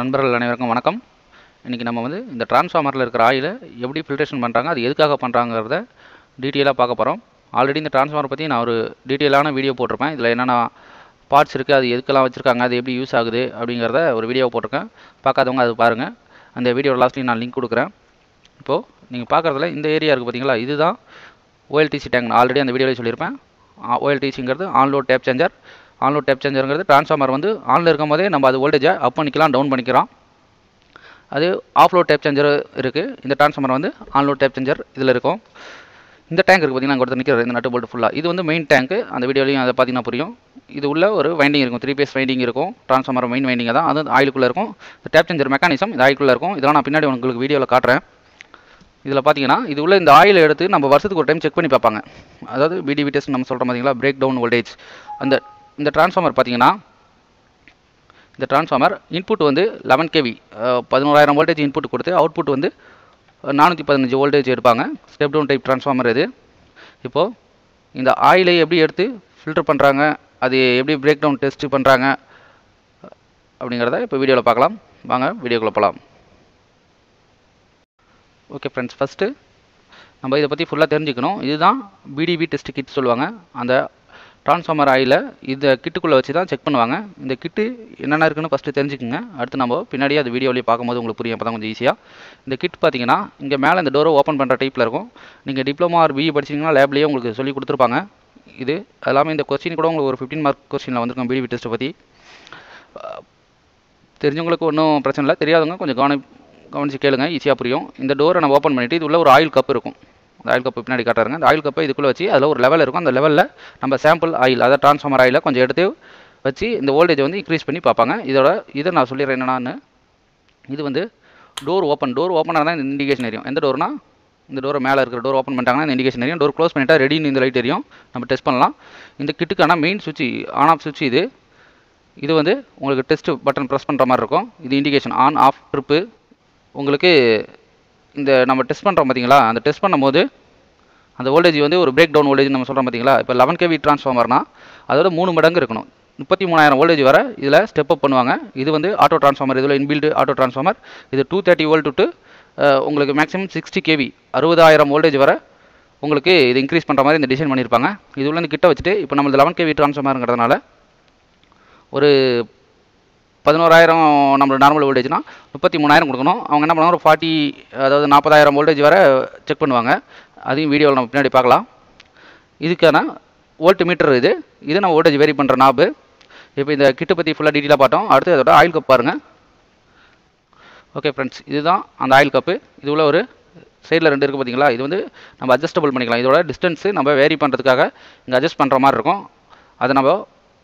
நண்பர்கள் அனைவருக்கும் வணக்கம் இன்றைக்கி நம்ம வந்து இந்த டிரான்ஸ்ஃபார்மரில் இருக்கிற ஆயிலை எப்படி ஃபில்ட்ரேஷன் பண்ணுறாங்க அது எதுக்காக பண்ணுறாங்கிறத டீட்டெயிலாக பார்க்க போகிறோம் ஆல்ரெடி இந்த டிரான்ஸ்ஃபார்மர் பற்றி நான் ஒரு டீட்டெயிலான வீடியோ போட்டிருப்பேன் இதில் என்னென்ன பார்ட்ஸ் இருக்குது அது எதுக்கெல்லாம் வச்சுருக்காங்க அது எப்படி யூஸ் ஆகுது அப்படிங்கிறத ஒரு வீடியோ போட்டிருக்கேன் பார்க்காதவங்க அது பாருங்கள் அந்த வீடியோ லாஸ்ட்லேயும் நான் லிங்க் கொடுக்குறேன் இப்போது நீங்கள் பார்க்குறதுல இந்த ஏரியா இருக்குது பார்த்தீங்களா இதுதான் ஓஎல்டிசி டேங்க் ஆல்ரெடி அந்த வீடியோவில் சொல்லியிருப்பேன் ஓஎல்டிசிங்கிறது on load tap changer on load tap சேஞ்சருங்கிறது ட்ரான்ஸ்ஃபார்மர் வந்து ஆனில் இருக்கும் போதே நம்ம அது வோல்டேஜை அப் பண்ணிக்கலாம் டவுன் பண்ணிக்கிறோம் அது ஆஃப்லோட் டேப் சேஞ்சர் இருக்குது இந்த ட்ரான்ஸ்ஃபார்மர் வந்து ஆன்லோட் டேப் சேஞ்சர் இதில் இருக்கும் இந்த டேங்க் இருக்குது பார்த்தீங்கன்னா கொடுத்து நிற்கிறது இந்த நட்டு போல்ட் ஃபுல்லாக இது வந்து மெயின் டேங்க்கு அந்த வீடியோலையும் அதை பார்த்திங்கன்னா புரியும் இது உள்ள ஒரு வைண்டிங் இருக்கும் த்ரீ பேஸ் வைண்டிங் இருக்கும் ட்ரான்ஸ்ஃபார்மர் மெயின் வைண்டிங் தான் அது ஆயிலுக்குள்ளே இருக்கும் இந்த டேப் சேஞ்சர் மெக்கானிசம் இது ஆயிலுக்குள்ளே இருக்கும் இதெல்லாம் நான் பின்னாடி உங்களுக்கு வீடியோவில் காட்டுறேன் இதில் பார்த்தீங்கன்னா இது உள்ள இந்த ஆயில் எடுத்து நம்ம வருஷத்துக்கு ஒரு டைம் செக் பண்ணி பார்ப்பாங்க அதாவது பிடிவி டெஸ்ட் நம்ம சொல்கிற மாதிரிங்களா பிரேக் டவுன் வோல்டேஜ் அந்த இந்த டிரான்ஸ்ஃபார்மர் பார்த்தீங்கன்னா இந்த டிரான்ஸ்ஃபார்மர் இன்புட் வந்து லெவன் கேவி பதினோராயிரம் வோல்டேஜ் இன்புட் கொடுத்து அவுட்புட் வந்து நானூற்றி பதினஞ்சு வோல்டேஜ் எடுப்பாங்க ஸ்டெப் டவுன் டைப் டிரான்ஸ்ஃபார்மர் இது இப்போது இந்த ஆயிலை எப்படி எடுத்து ஃபில்டர் பண்ணுறாங்க அது எப்படி பிரேக் டவுன் டெஸ்ட்டு பண்ணுறாங்க அப்படிங்கிறத இப்போ வீடியோவில் பார்க்கலாம் வாங்க வீடியோக்குள்ளே போகலாம் ஓகே ஃப்ரெண்ட்ஸ் ஃபஸ்ட்டு நம்ம இதை பற்றி ஃபுல்லாக தெரிஞ்சுக்கணும் இதுதான் பிடிபி டெஸ்ட் கிட் சொல்லுவாங்க அந்த ட்ரான்ஸ்ஃபார்மர் ஆயில் இந்த கிட்டுக்குள்ளே வச்சு தான் செக் பண்ணுவாங்க இந்த கிட்டு என்னென்ன இருக்குன்னு ஃபஸ்ட்டு தெரிஞ்சுக்குங்க அடுத்து நம்ம பின்னாடி அது வீடியோலேயே பார்க்கும்போது உங்களுக்கு புரியும் அப்போ தான் கொஞ்சம் ஈஸியாக இந்த கிட் பார்த்தீங்கன்னா இங்கே மேலே இந்த டோரை ஓப்பன் பண்ணுற டைப்பில் இருக்கும் நீங்கள் டிப்ளமா ஆர் பிஇ e படிச்சிங்கன்னா லேப்லேயே உங்களுக்கு சொல்லி கொடுத்துருப்பாங்க இது எல்லாமே இந்த கொஸ்டின் கூட உங்களுக்கு ஒரு ஃபிஃப்டின் மார்க் கொஸ்டினில் வந்திருக்கும் பிடிவி டெஸ்ட்டை பற்றி தெரிஞ்சவங்களுக்கு ஒன்றும் பிரச்சனை இல்லை தெரியாதவங்க கொஞ்சம் கவனி கவனித்து கேளுங்க ஈஸியாக புரியும் இந்த டோரை நம்ம ஓப்பன் பண்ணிவிட்டு இது உள்ள ஒரு ஆயில் கப் இருக்கும் இந்த ஆயில் கப்பு பின்னாடி காட்டுறாங்க இந்த ஆயில் கப்பை இதுக்குள்ளே வச்சு அதில் ஒரு லெவல் இருக்கும் அந்த லெவலில் நம்ம சாம்பிள் ஆயில் அதாவது டிரான்ஸ்ஃபார்மர் ஆயில கொஞ்சம் எடுத்து வச்சு இந்த வோல்டேஜ் வந்து இன்க்ரீஸ் பண்ணி பார்ப்பாங்க இதோட இதை நான் சொல்லிடுறேன் என்னென்னு இது வந்து டோர் ஓப்பன் டோர் ஓப்பனாக தான் இந்த இண்டிகேஷன் எரியும் எந்த டோர்னா இந்த டோரை மேலே இருக்கிற டோர் ஓப்பன் பண்ணிட்டாங்கன்னா இந்த இண்டிகேஷன் எரியும் டோர் க்ளோஸ் பண்ணிட்டா ரெடின்னு இந்த லைட் எரியும் நம்ம டெஸ்ட் பண்ணலாம் இந்த கிட்டுக்கான மெயின் சுவிட்ச் ஆன் ஆஃப் சுவிட்ச் இது இது வந்து உங்களுக்கு டெஸ்ட் பட்டன் ப்ரெஸ் பண்ணுற மாதிரி இருக்கும் இது இண்டிகேஷன் ஆன் ஆஃப் ட்ரிப்பு உங்களுக்கு இந்த நம்ம டெஸ்ட் பண்ணுறோம் பார்த்தீங்களா அந்த டெஸ்ட் பண்ணும்போது அந்த வோல்டேஜ் வந்து ஒரு பிரேக் டவுன் வோல்டேஜ் நம்ம சொல்கிறோம் பார்த்தீங்களா இப்போ லெவன் கேவி டிரான்ஸ்ஃபார்மர்னா அதோட மூணு மடங்கு இருக்கணும் முப்பத்தி மூணாயிரம் வோல்டேஜ் வர இதில் ஸ்டெப் அப் பண்ணுவாங்க இது வந்து ஆட்டோ ட்ரான்ஸ்ஃபார்மர் இதில் இன்பில்டு ஆட்டோ ட்ரான்ஸ்ஃபார்மர் இது டூ தேர்ட்டி வோல்ட் டு உங்களுக்கு மேக்ஸிமம் சிக்ஸ்டி கேவி அறுபதாயிரம் வோல்டேஜ் வர உங்களுக்கு இது இன்க்ரீஸ் பண்ணுற மாதிரி இந்த டிசைன் பண்ணியிருப்பாங்க இது உள்ள கிட்ட வச்சுட்டு இப்போ நம்மளது லெவன் கேவி டிரான்ஸ்ஃபார்மருங்கிறதுனால ஒரு பதினோராயிரம் நம்மளோட நார்மல் வோல்டேஜ்னால் முப்பத்தி மூணாயிரம் கொடுக்கணும் அவங்க என்ன பண்ணுவாங்க ஒரு ஃபார்ட்டி அதாவது நாற்பதாயிரம் வோல்டேஜ் வர செக் பண்ணுவாங்க அதையும் வீடியோவில் நம்ம பின்னாடி பார்க்கலாம் இதுக்கான வோல்ட் மீட்டர் இது இது நான் ஓல்டேஜ் வேரி பண்ணுற நாபு இப்போ இந்த கிட்டு பற்றி ஃபுல்லாக டீட்டெயிலாக பார்த்தோம் அடுத்து அதோட ஆயில் கப் பாருங்கள் ஓகே ஃப்ரெண்ட்ஸ் இதுதான் அந்த ஆயில் கப்பு இது உள்ள ஒரு சைடில் ரெண்டு இருக்குது பார்த்தீங்களா இது வந்து நம்ம அட்ஜஸ்டபிள் பண்ணிக்கலாம் இதோட டிஸ்டன்ஸு நம்ம வேரி பண்ணுறதுக்காக இங்கே அட்ஜஸ்ட் பண்ணுற மாதிரி இருக்கும் அதை நம்ம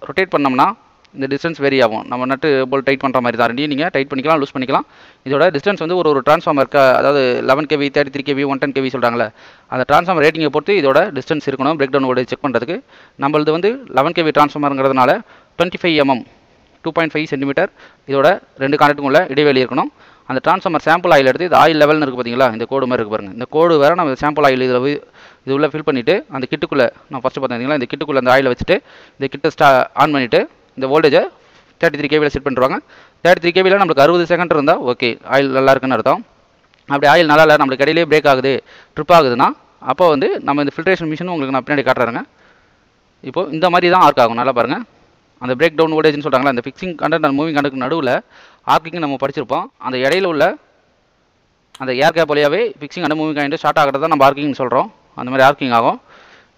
ரொட்டேட் பண்ணோம்னா இந்த டிஸ்டன்ஸ் வேரி ஆகும் நம்ம நட்டு போல் டைட் பண்ணுற மாதிரி தான் நீங்கள் டைட் பண்ணிக்கலாம் லூஸ் பண்ணிக்கலாம் இதோட டிஸ்டன்ஸ் வந்து ஒரு ஒரு டிரான்ஸ்ஃபார்மருக்கு அதாவது eleven kV thirty three kV one ten kV சொல்கிறாங்களே அந்த டிரான்ஸ்ஃபார்மர் ரேட்டிங்கை பொறுத்து இதோட டிஸ்டன்ஸ் இருக்கணும் பிரேக் டவுன் ஓடி செக் பண்ணுறதுக்கு நம்மளது வந்து லெவன் கேவி டிரான்ஸ்ஃபார்மருங்கிறதுனால twenty five mm two point five centimetre இதோட ரெண்டு கான்டாக்டுக்கும் உள்ள இடைவெளி இருக்கணும் அந்த டிரான்ஸ்ஃபார்மர் சாம்பிள் ஆயில் எடுத்து இது ஆயில் லெவல்னு இருக்குது பார்த்தீங்களா இந்த கோடு மாதிரி இருக்குது பாருங்கள் இந்த கோடு வேறு நம்ம சாம்பிள் ஆயில் இதில் இது உள்ளே ஃபில் பண்ணிவிட்டு அந்த கிட்டுக்குள்ளே நான் ஃபஸ்ட்டு பார்த்தீங்களா இந்த கிட்டுக்குள்ளே அந்த ஆயில் வச்சுட்டு இந்த கிட்ட ஸ்டா ஆன் பண்ணிவிட்டு இந்த வோல்டேஜை தேர்ட்டி த்ரீ கேவியில் செட் பண்ணுறாங்க தேர்ட்டி த்ரீ கேவியில் நம்மளுக்கு அறுபது செகண்ட் இருந்தால் ஓகே ஆயில் நல்லா இருக்குன்னு அர்த்தம் அப்படி ஆயில் நல்லா இல்லை நம்மளுக்கு இடையிலே பிரேக் ஆகுது ட்ரிப் ஆகுதுன்னா அப்போ வந்து நம்ம இந்த ஃபில்ட்ரேஷன் மிஷினும் உங்களுக்கு நான் பின்னாடி காட்டுறேங்க இப்போ இந்த மாதிரி தான் ஆர்க் ஆகும் நல்லா பாருங்கள் அந்த பிரேக் டவுன் வோல்டேஜ்னு சொல்கிறாங்களா அந்த ஃபிக்ஸிங் கண்டக்ட் அந்த மூவிங் கண்டக்ட் நடுவில் ஆர்க்கிங் நம்ம படிச்சிருப்போம் அந்த இடையில உள்ள அந்த ஏர் கேப் வழியாகவே ஃபிக்ஸிங் அண்ட் மூவிங் ஆகிட்டு ஸ்டார்ட் ஆகிறது தான் நம்ம ஆர்க்கிங்னு சொல்கிறோம் அந்த மாதிரி ஆர்க்கிங் ஆகும்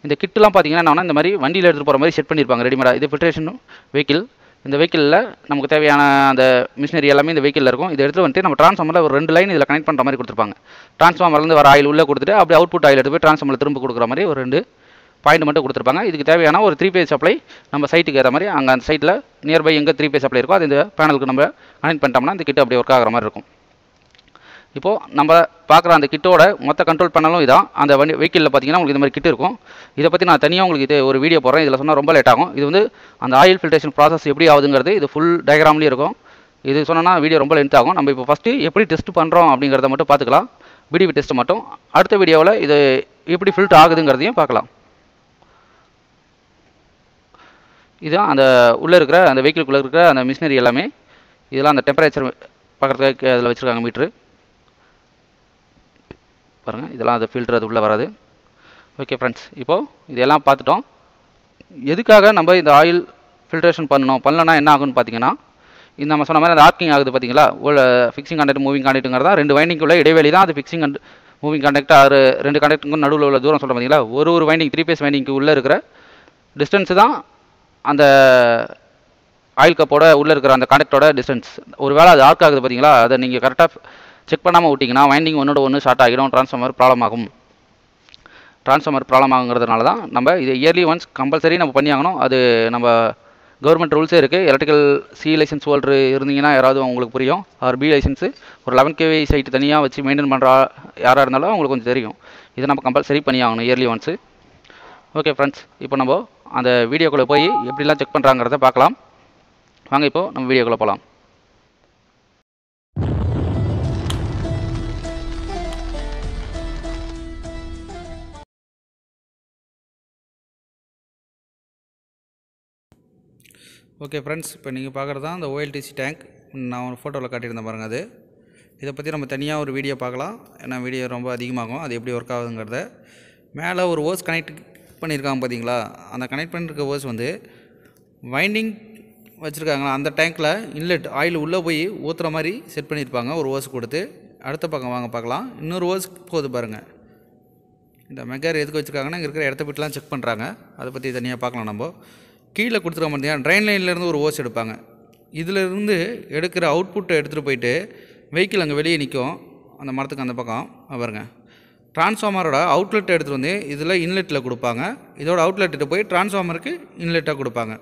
இந்த கிட்டெலாம் பார்த்திங்கன்னா இந்த மாதிரி வண்டியில் எடுத்துகிட்டு போகிற மாதிரி செட் பண்ணியிருப்பாங்க ரெடிமேடாக இது ஃபில்ட்ரேஷனும் வெஹிக்கிள் இந்த வெஹிக்கிளில் நமக்கு தேவையான அந்த மிஷினரி எல்லாமே இந்த வெஹிக்கிளில் இருக்கும் இதை எடுத்து வந்துட்டு நம்ம ட்ரான்ஸ்ஃபார்மில் ஒரு ரெண்டு லைன் இதில் கனெக்ட் பண்ணுற மாதிரி கொடுத்துருப்பாங்க ட்ரான்ஸ்ஃபார்மர்லேருந்து வர ஆயில் உள்ளே கொடுத்துட்டு அப்படியே அவுட்புட் ஆயில் எடுத்து போய் ட்ரான்ஸ்ஃபார்மில் திரும்ப கொடுக்குற மாதிரி ஒரு ரெண்டு பாயிண்ட் மட்டும் கொடுத்துருப்பாங்க இதுக்கு தேவையான ஒரு த்ரீ பேஸ் சப்ளை நம்ம சைட்டுக்கு ஏற மாதிரி அங்கே அந்த சைட்டில் நியர்பை எங்கே த்ரீ பேஸ் சப்ளை இருக்கோ அது இந்த பேனலுக்கு நம்ம கனெக்ட் பண்ணிட்டோம்னா அந்த கிட்ட அப்படி ஒர்க் ஆகிற மாதிரி இருக்கும் இப்போது நம்ம பார்க்குற அந்த கிட்டோட மொத்த கண்ட்ரோல் பண்ணலும் இதான் அந்த வண்டி வெஹிக்கிளில் பார்த்தீங்கன்னா உங்களுக்கு இந்த மாதிரி கிட் இருக்கும் இதை பற்றி நான் தனியாக உங்களுக்கு இது ஒரு வீடியோ போடுறேன் இதில் சொன்னால் ரொம்ப லேட் ஆகும் இது வந்து அந்த ஆயில் ஃபில்ட்ரேஷன் ப்ராசஸ் எப்படி ஆகுதுங்கிறது இது ஃபுல் டயக்ராம்லேயும் இருக்கும் இது சொன்னால் வீடியோ ரொம்ப லென்த் ஆகும் நம்ம இப்போ ஃபஸ்ட்டு எப்படி டெஸ்ட் பண்ணுறோம் அப்படிங்கிறத மட்டும் பார்த்துக்கலாம் பிடிவி டெஸ்ட் மட்டும் அடுத்த வீடியோவில் இது எப்படி ஃபில்ட் ஆகுதுங்கிறதையும் பார்க்கலாம் இதுதான் அந்த உள்ளே இருக்கிற அந்த வெஹிக்கிள்குள்ளே இருக்கிற அந்த மிஷினரி எல்லாமே இதெல்லாம் அந்த டெம்பரேச்சர் பார்க்குறதுக்கு அதில் வச்சுருக்காங்க மீட்ரு பாருங்கள் இதெல்லாம் அது ஃபில்டர் அது உள்ளே வராது ஓகே ஃப்ரெண்ட்ஸ் இப்போது இதெல்லாம் பார்த்துட்டோம் எதுக்காக நம்ம இந்த ஆயில் ஃபில்ட்ரேஷன் பண்ணணும் பண்ணலன்னா என்ன ஆகுன்னு பார்த்தீங்கன்னா இந்த நம்ம சொன்ன மாதிரி அது ஆர்க்கிங் ஆகுது பார்த்தீங்களா ஃபிக்ஸிங் கான்டாக்ட் மூவிங் தான் ரெண்டு வைண்டிங்குள்ள இடைவெளி தான் அது ஃபிக்ஸிங் அண்ட் மூவிங் கான்டாக்ட் ஆறு ரெண்டு கான்டாக்ட்டுக்கும் நடுவில் உள்ள தூரம் சொல்ல பார்த்தீங்களா ஒரு ஒரு வைண்டிங் த்ரீ பேஸ் வைண்டிங்க்கு உள்ளே இருக்கிற டிஸ்டன்ஸ் தான் அந்த ஆயில் கப்போட உள்ளே இருக்கிற அந்த கான்டாக்டோட டிஸ்டன்ஸ் ஒரு வேளை அது ஆர்க் ஆகுது பார்த்தீங்களா அதை நீங்கள் கரெக்டாக செக் பண்ணாமல் விட்டிங்கன்னா வைண்டிங் ஒன்றோட ஒன்று ஷார்ட் ஆகிடும் ட்ரான்ஸ்ஃபார்மர் ப்ராப்ளம் ஆகும் ட்ரான்ஸ்ஃபார்மர் ப்ராப்ளம் ஆகுங்கிறதுனால தான் நம்ம இது இயர்லி ஒன்ஸ் கம்பல்சரி நம்ம பண்ணியாகணும் அது நம்ம கவர்மெண்ட் ரூல்ஸே இருக்குது எலக்ட்ரிக்கல் சி லைசன்ஸ் ஹோல்டர் இருந்தீங்கன்னா யாராவது உங்களுக்கு புரியும் அவர் பி லைசன்ஸு ஒரு லெவன் கேவி சைட் தனியாக வச்சு மெயின்டைன் பண்ணுற யாராக இருந்தாலும் அவங்களுக்கு கொஞ்சம் தெரியும் இது நம்ம கம்பல்சரி பண்ணியாகணும் இயர்லி ஒன்ஸு ஓகே ஃப்ரெண்ட்ஸ் இப்போ நம்ம அந்த வீடியோக்குள்ளே போய் எப்படிலாம் செக் பண்ணுறாங்கிறத பார்க்கலாம் வாங்க இப்போது நம்ம வீடியோக்குள்ளே போகலாம் ஓகே ஃப்ரெண்ட்ஸ் இப்போ நீங்கள் பார்க்குறது தான் அந்த ஓஎல்டிசி டேங்க் நான் ஒரு ஃபோட்டோவில் காட்டியிருந்தேன் பாருங்கள் அது இதை பற்றி நம்ம தனியாக ஒரு வீடியோ பார்க்கலாம் ஏன்னா வீடியோ ரொம்ப அதிகமாகும் அது எப்படி ஒர்க் ஆகுதுங்கிறத மேலே ஒரு ஓஸ் கனெக்ட் பண்ணியிருக்காங்க பார்த்தீங்களா அந்த கனெக்ட் பண்ணியிருக்க ஓஸ் வந்து வைண்டிங் வச்சுருக்காங்களா அந்த டேங்க்கில் இன்லெட் ஆயில் உள்ளே போய் ஊற்றுற மாதிரி செட் பண்ணியிருப்பாங்க ஒரு ஓஸ் கொடுத்து அடுத்த பக்கம் வாங்க பார்க்கலாம் இன்னொரு ஓஸ் போகுது பாருங்கள் இந்த மெக்கார் எதுக்கு வச்சுருக்காங்கன்னா இங்கே இருக்கிற இடத்த போய்ட்டுலாம் செக் பண்ணுறாங்க அதை பற்றி தனியாக பார்க்கலாம் நம்ம கீழே கொடுத்துருக்க பார்த்தீங்கன்னா ட்ரெயின் லைன்லேருந்து ஒரு ஓஸ் எடுப்பாங்க இதிலேருந்து எடுக்கிற அவுட்புட்டை எடுத்துகிட்டு போயிட்டு வெஹிக்கிள் அங்கே வெளியே நிற்கும் அந்த மரத்துக்கு அந்த பக்கம் பாருங்க டிரான்ஸ்ஃபார்மரோட அவுட்லெட்டை எடுத்துகிட்டு வந்து இதில் இன்லெட்டில் கொடுப்பாங்க இதோட அவுட்லெட்டு போய் டிரான்ஸ்ஃபார்மருக்கு இன்லெட்டாக கொடுப்பாங்க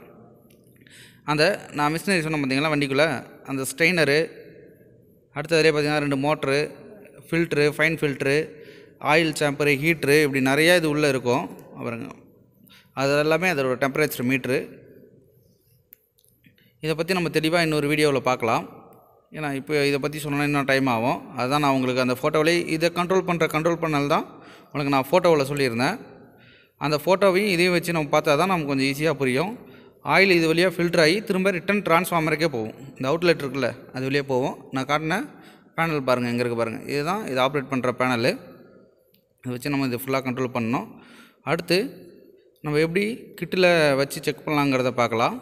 அந்த நான் மிஷினரி சொன்ன பார்த்திங்களா வண்டிக்குள்ளே அந்த ஸ்ட்ரெயினரு அடுத்ததுலேயே பார்த்திங்கன்னா ரெண்டு motor filter fine filter oil chamber heater இப்படி நிறையா இது உள்ளே இருக்கும் அப்புறங்க அது எல்லாமே அதோட டெம்பரேச்சர் மீட்ரு இதை பற்றி நம்ம தெளிவாக இன்னொரு வீடியோவில் பார்க்கலாம் ஏன்னா இப்போ இதை பற்றி சொன்னால் இன்னும் டைம் ஆகும் அதுதான் நான் உங்களுக்கு அந்த ஃபோட்டோவிலே இதை கண்ட்ரோல் பண்ணுற கண்ட்ரோல் பண்ணல் தான் உங்களுக்கு நான் ஃபோட்டோவில் சொல்லியிருந்தேன் அந்த ஃபோட்டோவையும் இதையும் வச்சு நம்ம பார்த்தா தான் நமக்கு கொஞ்சம் ஈஸியாக புரியும் ஆயில் இது வழியாக ஃபில்டர் ஆகி திரும்ப ரிட்டன் ட்ரான்ஸ்ஃபார்மருக்கே போகும் இந்த அவுட்லெட் இருக்குல்ல அது வழியே போகும் நான் காட்டின பேனல் பாருங்கள் எங்கே இருக்குது பாருங்கள் இதுதான் இது ஆப்ரேட் பண்ணுற பேனலு இதை வச்சு நம்ம இது ஃபுல்லாக கண்ட்ரோல் பண்ணணும் அடுத்து நம்ம எப்படி கிட்டில் வச்சு செக் பண்ணலாங்கிறத பார்க்கலாம்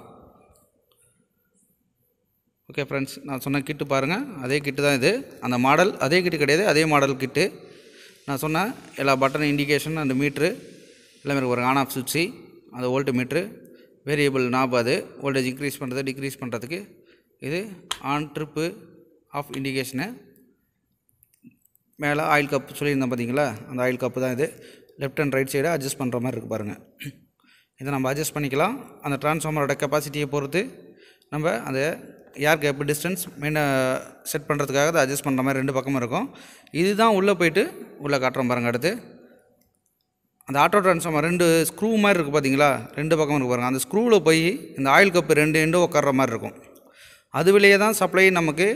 ஓகே ஃப்ரெண்ட்ஸ் நான் சொன்ன கிட்டு பாருங்கள் அதே கிட்டு தான் இது அந்த மாடல் அதே கிட்டு கிடையாது அதே மாடல் கிட்டு நான் சொன்ன எல்லா பட்டன் இண்டிகேஷன் அந்த மீட்ரு எல்லாமே ஒரு ஆன் ஆஃப் சுவிட்சி அந்த ஓல்டு மீட்ரு வேரியபிள் நாப் அது ஓல்டேஜ் இன்க்ரீஸ் பண்ணுறது டிக்ரீஸ் பண்ணுறதுக்கு இது ஆன் ட்ரிப்பு ஆஃப் இண்டிகேஷனு மேலே ஆயில் கப் சொல்லியிருந்தேன் பார்த்தீங்களா அந்த ஆயில் கப்பு தான் இது லெஃப்ட் அண்ட் ரைட் சைடாக அட்ஜஸ்ட் பண்ணுற மாதிரி இருக்குது பாருங்கள் இதை நம்ம அட்ஜஸ்ட் பண்ணிக்கலாம் அந்த டிரான்ஸ்ஃபார்மரோட கெப்பாசிட்டியை பொறுத்து நம்ம அந்த ஏர் கேப் டிஸ்டன்ஸ் மெயினை செட் பண்ணுறதுக்காக அதை அட்ஜஸ்ட் பண்ணுற மாதிரி ரெண்டு பக்கமும் இருக்கும் இதுதான் உள்ளே போயிட்டு உள்ளே காட்டுறோம் பாருங்கள் அடுத்து அந்த ஆட்டோ டிரான்ஸ்ஃபார்மர் ரெண்டு ஸ்க்ரூ மாதிரி இருக்குது பார்த்தீங்களா ரெண்டு பக்கம் இருக்குது பாருங்கள் அந்த ஸ்க்ரூவில் போய் இந்த ஆயில் கப்பு ரெண்டு எண்டும் உட்கார்ற மாதிரி இருக்கும் அது வழியே தான் சப்ளை நமக்கு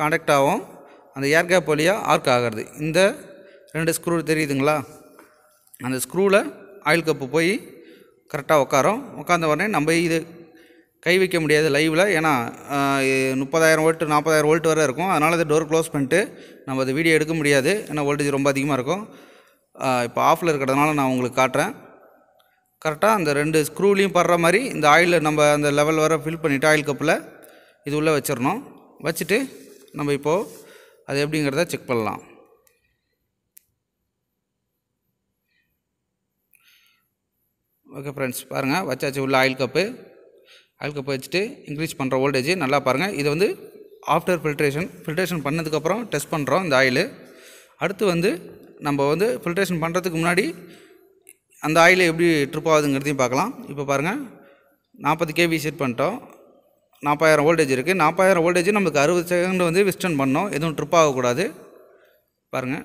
காண்டக்ட் ஆகும் அந்த ஏர் கேப் வழியாக ஆர்க் ஆகிறது இந்த ரெண்டு ஸ்க்ரூ தெரியுதுங்களா அந்த ஸ்க்ரூவில் ஆயில் கப்பு போய் கரெக்டாக உட்காரும் உட்காந்த உடனே நம்ம இது கை வைக்க முடியாது லைவில் ஏன்னா முப்பதாயிரம் வோல்ட்டு நாற்பதாயிரம் வோல்ட் வரை இருக்கும் அதனால் அது டோர் க்ளோஸ் பண்ணிட்டு நம்ம அது வீடியோ எடுக்க முடியாது ஏன்னா வோல்டேஜ் ரொம்ப அதிகமாக இருக்கும் இப்போ ஆஃபில் இருக்கிறதுனால நான் உங்களுக்கு காட்டுறேன் கரெக்டாக அந்த ரெண்டு ஸ்க்ரூலையும் படுற மாதிரி இந்த ஆயிலில் நம்ம அந்த லெவல் வர ஃபில் பண்ணிவிட்டு ஆயில் கப்பில் இது உள்ளே வச்சிடணும் வச்சுட்டு நம்ம இப்போது அது எப்படிங்கிறத செக் பண்ணலாம் ஓகே ஃப்ரெண்ட்ஸ் பாருங்கள் வச்சாச்சு உள்ள ஆயில் கப்பு ஆயில் கப்பு வச்சுட்டு இன்க்ரீஸ் பண்ணுற வோல்டேஜ் நல்லா பாருங்கள் இது வந்து ஆஃப்டர் ஃபில்ட்ரேஷன் ஃபில்ட்ரேஷன் பண்ணதுக்கப்புறம் டெஸ்ட் பண்ணுறோம் இந்த ஆயில் அடுத்து வந்து நம்ம வந்து ஃபில்ட்ரேஷன் பண்ணுறதுக்கு முன்னாடி அந்த ஆயில் எப்படி ட்ரிப் ஆகுதுங்கிறதையும் பார்க்கலாம் இப்போ பாருங்கள் நாற்பது கேவி செட் பண்ணிட்டோம் நாற்பதாயிரம் வோல்டேஜ் இருக்குது நாற்பதாயிரம் வோல்டேஜ் நமக்கு அறுபது செகண்ட் வந்து விஸ்டன் பண்ணோம் எதுவும் ட்ரிப் ஆகக்கூடாது பாருங்கள்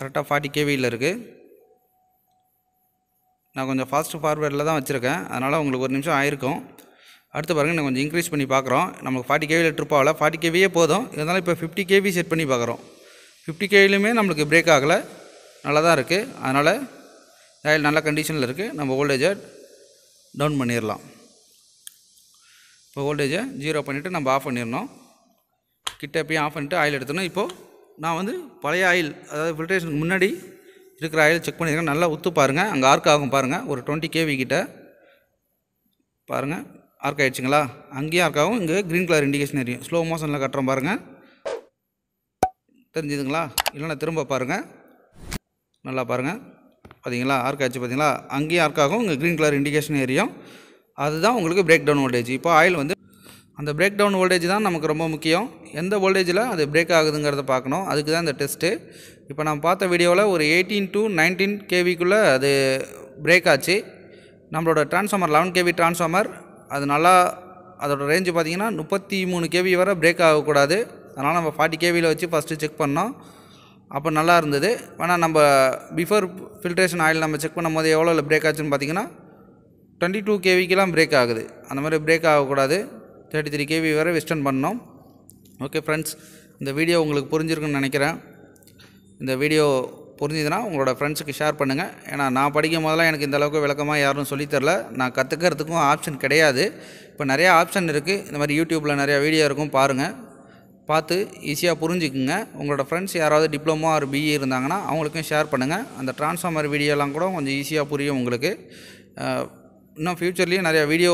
கரெக்டாக ஃபார்ட்டி கேவியில் இருக்குது நான் கொஞ்சம் ஃபாஸ்ட் ஃபார்வேர்டில் தான் வச்சுருக்கேன் அதனால் உங்களுக்கு ஒரு நிமிஷம் ஆயிருக்கும் அடுத்து பாருங்கள் நான் கொஞ்சம் இன்க்ரீஸ் பண்ணி பார்க்குறோம் நமக்கு ஃபார்ட்டி கேவியில் ட்ரிப் ஆகலை ஃபார்ட்டி கேவியே போதும் இருந்தாலும் இப்போ ஃபிஃப்டி கேவி செட் பண்ணி பார்க்குறோம் ஃபிஃப்டி கேவிலையுமே நம்மளுக்கு பிரேக் ஆகலை நல்லா தான் இருக்குது அதனால் ஆயில் நல்ல கண்டிஷனில் இருக்குது நம்ம ஓல்டேஜை டவுன் பண்ணிடலாம் இப்போ ஓல்டேஜை ஜீரோ பண்ணிவிட்டு நம்ம ஆஃப் பண்ணிடணும் கிட்ட எப்பயும் ஆஃப் பண்ணிவிட்டு ஆயில் எடுத்துனோம் இப்போது நான் வந்து பழைய ஆயில் அதாவது ஃபில்ட்ரேஷனுக்கு முன்னாடி இருக்கிற ஆயில் செக் பண்ணியிருக்கேன் நல்லா உத்து பாருங்கள் அங்கே ஆர்க் ஆகும் பாருங்கள் ஒரு டுவெண்ட்டி கேவி கிட்ட பாருங்கள் ஆர்க் ஆகிடுச்சிங்களா அங்கேயும் ஆர்க் ஆகும் இங்கே க்ரீன் கலர் இண்டிகேஷன் எரியும் ஸ்லோ மோஷனில் கட்டுறோம் பாருங்கள் தெரிஞ்சுதுங்களா இல்லைன்னா திரும்ப பாருங்கள் நல்லா பாருங்கள் பார்த்தீங்களா ஆர்க் ஆச்சு பார்த்தீங்களா அங்கேயும் ஆர்க் ஆகும் இங்கே க்ரீன் கலர் இண்டிகேஷன் எரியும் அதுதான் உங்களுக்கு பிரேக் டவுன் வோல்டேஜ் இப்போ ஆயில் வந்து அந்த பிரேக் டவுன் வோல்டேஜ் தான் நமக்கு ரொம்ப முக்கியம் எந்த வோல்டேஜில் அது பிரேக் ஆகுதுங்கிறத பார்க்கணும் அதுக்கு தான் இந்த டெஸ்ட்டு இப்போ நம்ம பார்த்த வீடியோவில் ஒரு எயிட்டீன் டு நைன்டீன் கேவிக்குள்ளே அது பிரேக் ஆச்சு நம்மளோட டிரான்ஸ்ஃபார்மர் லெவன் கேவி டிரான்ஸ்ஃபார்மர் அது நல்லா அதோட ரேஞ்சு பார்த்திங்கன்னா முப்பத்தி மூணு கேவி வர பிரேக் ஆகக்கூடாது அதனால் நம்ம ஃபார்ட்டி கேவியில் வச்சு ஃபஸ்ட்டு செக் பண்ணோம் அப்போ நல்லா இருந்தது ஆனால் நம்ம பிஃபோர் ஃபில்ட்ரேஷன் ஆயில் நம்ம செக் பண்ணும் போது எவ்வளோ பிரேக் ஆச்சுன்னு பார்த்தீங்கன்னா டுவெண்ட்டி டூ கேவிக்கெலாம் பிரேக் ஆகுது அந்த மாதிரி பிரேக் ஆகக்கூடாது தேர்ட்டி த்ரீ கேவி வரை வெஸ்டர்ன் பண்ணோம் ஓகே ஃப்ரெண்ட்ஸ் இந்த வீடியோ உங்களுக்கு புரிஞ்சிருக்குன்னு நினைக்கிறேன் இந்த வீடியோ புரிஞ்சுதுன்னா உங்களோட ஃப்ரெண்ட்ஸுக்கு ஷேர் பண்ணுங்கள் ஏன்னா நான் படிக்கும் போதெல்லாம் எனக்கு இந்தளவுக்கு விளக்கமாக யாரும் சொல்லித்தரல நான் கற்றுக்கிறதுக்கும் ஆப்ஷன் கிடையாது இப்போ நிறையா ஆப்ஷன் இருக்குது இந்த மாதிரி யூடியூப்பில் நிறையா வீடியோ இருக்கும் பாருங்கள் பார்த்து ஈஸியாக புரிஞ்சுக்குங்க உங்களோட ஃப்ரெண்ட்ஸ் யாராவது டிப்ளமோ ஆர் பிஇ இருந்தாங்கன்னா அவங்களுக்கும் ஷேர் பண்ணுங்கள் அந்த ட்ரான்ஸ்ஃபார்மர் வீடியோலாம் கூட கொஞ்சம் ஈஸியாக புரியும் உங்களுக்கு இன்னும் ஃப்யூச்சர்லேயும் நிறையா வீடியோ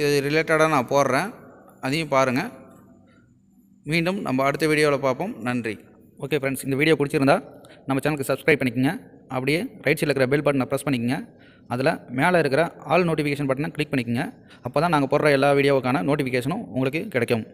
இது ரிலேட்டடாக நான் போடுறேன் அதையும் பாருங்கள் மீண்டும் நம்ம அடுத்த வீடியோவில் பார்ப்போம் நன்றி ஓகே ஃப்ரெண்ட்ஸ் இந்த வீடியோ பிடிச்சிருந்தா நம்ம சேனலுக்கு சப்ஸ்கிரைப் பண்ணிக்கோங்க அப்படியே ரைட் சைடில் இருக்கிற பெல் பட்டனை ப்ரெஸ் பண்ணிக்கோங்க அதில் மேலே இருக்கிற ஆல் நோட்டிஃபிகேஷன் பட்டனை கிளிக் பண்ணிக்கோங்க அப்போ தான் நாங்கள் போடுற எல்லா வீடியோவுக்கான நோட்டிஃபிகேஷனும் உங்களுக்கு கிடைக்கும்